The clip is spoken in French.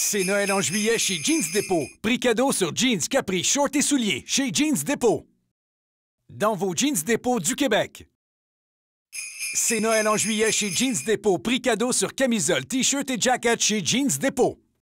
C'est Noël en juillet chez Jeans Depot. Prix cadeau sur jeans, capri, short et souliers chez Jeans Depot. Dans vos Jeans Depot du Québec. C'est Noël en juillet chez Jeans Depot. Prix cadeau sur camisole, t-shirt et jacket chez Jeans Depot.